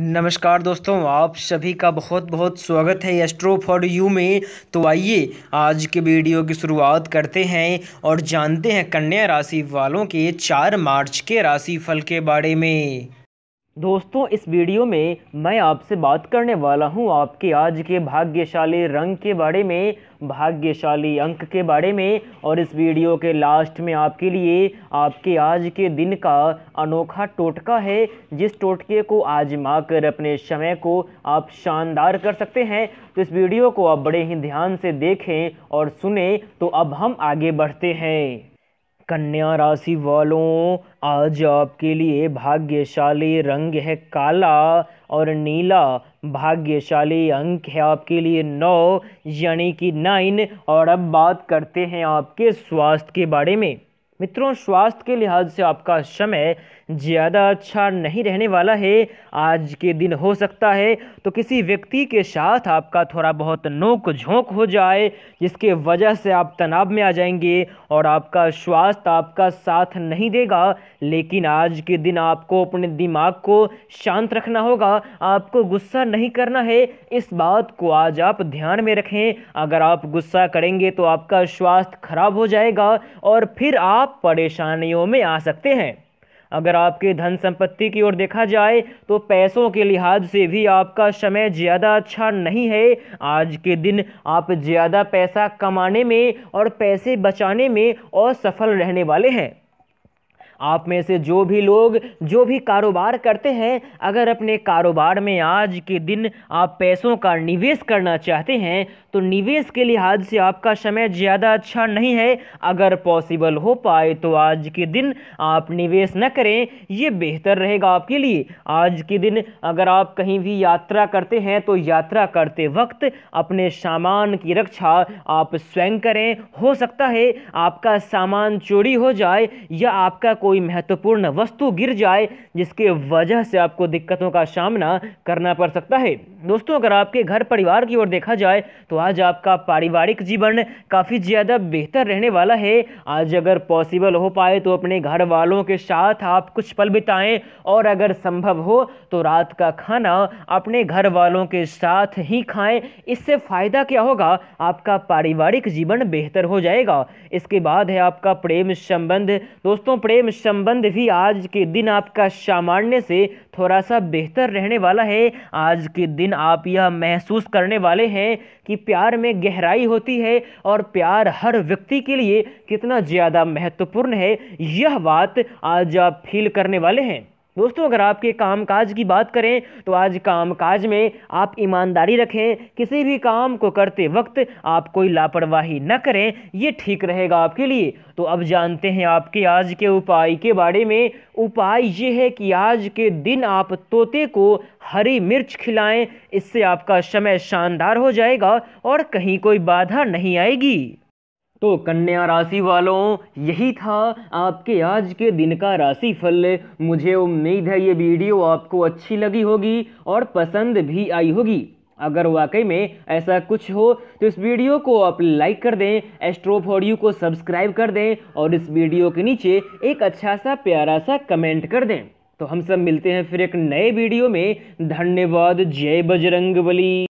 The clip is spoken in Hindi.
नमस्कार दोस्तों आप सभी का बहुत बहुत स्वागत है एस्ट्रो फॉर यू में तो आइए आज के वीडियो की शुरुआत करते हैं और जानते हैं कन्या राशि वालों के चार मार्च के राशि फल के बारे में दोस्तों इस वीडियो में मैं आपसे बात करने वाला हूं आपके आज के भाग्यशाली रंग के बारे में भाग्यशाली अंक के बारे में और इस वीडियो के लास्ट में आपके लिए आपके आज के दिन का अनोखा टोटका है जिस टोटके को आजमा कर अपने समय को आप शानदार कर सकते हैं तो इस वीडियो को आप बड़े ही ध्यान से देखें और सुने तो अब हम आगे बढ़ते हैं कन्या राशि वालों आज आपके लिए भाग्यशाली रंग है काला और नीला भाग्यशाली अंक है आपके लिए नौ यानी कि नाइन और अब बात करते हैं आपके स्वास्थ्य के बारे में मित्रों स्वास्थ्य के लिहाज से आपका समय ज़्यादा अच्छा नहीं रहने वाला है आज के दिन हो सकता है तो किसी व्यक्ति के साथ आपका थोड़ा बहुत नोक झोंक हो जाए जिसके वजह से आप तनाव में आ जाएंगे और आपका स्वास्थ्य आपका साथ नहीं देगा लेकिन आज के दिन आपको अपने दिमाग को शांत रखना होगा आपको गुस्सा नहीं करना है इस बात को आज आप ध्यान में रखें अगर आप गुस्सा करेंगे तो आपका स्वास्थ्य खराब हो जाएगा और फिर आप परेशानियों में आ सकते हैं अगर आपके धन संपत्ति की ओर देखा जाए तो पैसों के लिहाज से भी आपका समय ज़्यादा अच्छा नहीं है आज के दिन आप ज़्यादा पैसा कमाने में और पैसे बचाने में असफल रहने वाले हैं आप में से जो भी लोग जो भी कारोबार करते हैं अगर अपने कारोबार में आज के दिन आप पैसों का निवेश करना चाहते हैं तो निवेश के लिहाज से आपका समय ज़्यादा अच्छा नहीं है अगर पॉसिबल हो पाए तो आज के दिन आप निवेश न करें ये बेहतर रहेगा आपके लिए आज के दिन अगर आप कहीं भी यात्रा करते हैं तो यात्रा करते वक्त अपने सामान की रक्षा आप स्वयं करें हो सकता है आपका सामान चोरी हो जाए या आपका कोई कोई महत्वपूर्ण वस्तु गिर जाए जिसके वजह से आपको दिक्कतों का सामना करना पड़ सकता है दोस्तों अगर आपके घर परिवार की ओर देखा जाए तो आज आपका पारिवारिक जीवन काफ़ी ज़्यादा बेहतर रहने वाला है आज अगर पॉसिबल हो पाए तो अपने घर वालों के साथ आप कुछ पल बिताएं और अगर संभव हो तो रात का खाना अपने घर वालों के साथ ही खाएं इससे फ़ायदा क्या होगा आपका पारिवारिक जीवन बेहतर हो जाएगा इसके बाद है आपका प्रेम संबंध दोस्तों प्रेम संबंध भी आज के दिन आपका सामान्य से थोड़ा सा बेहतर रहने वाला है आज के दिन आप यह महसूस करने वाले हैं कि प्यार में गहराई होती है और प्यार हर व्यक्ति के लिए कितना ज़्यादा महत्वपूर्ण है यह बात आज आप फील करने वाले हैं दोस्तों अगर आपके कामकाज की बात करें तो आज कामकाज में आप ईमानदारी रखें किसी भी काम को करते वक्त आप कोई लापरवाही न करें ये ठीक रहेगा आपके लिए तो अब जानते हैं आपके आज के उपाय के बारे में उपाय ये है कि आज के दिन आप तोते को हरी मिर्च खिलाएं इससे आपका समय शानदार हो जाएगा और कहीं कोई बाधा नहीं आएगी तो कन्या राशि वालों यही था आपके आज के दिन का राशिफल मुझे उम्मीद है ये वीडियो आपको अच्छी लगी होगी और पसंद भी आई होगी अगर वाकई में ऐसा कुछ हो तो इस वीडियो को आप लाइक कर दें एस्ट्रोफोडियो को सब्सक्राइब कर दें और इस वीडियो के नीचे एक अच्छा सा प्यारा सा कमेंट कर दें तो हम सब मिलते हैं फिर एक नए वीडियो में धन्यवाद जय बजरंगबली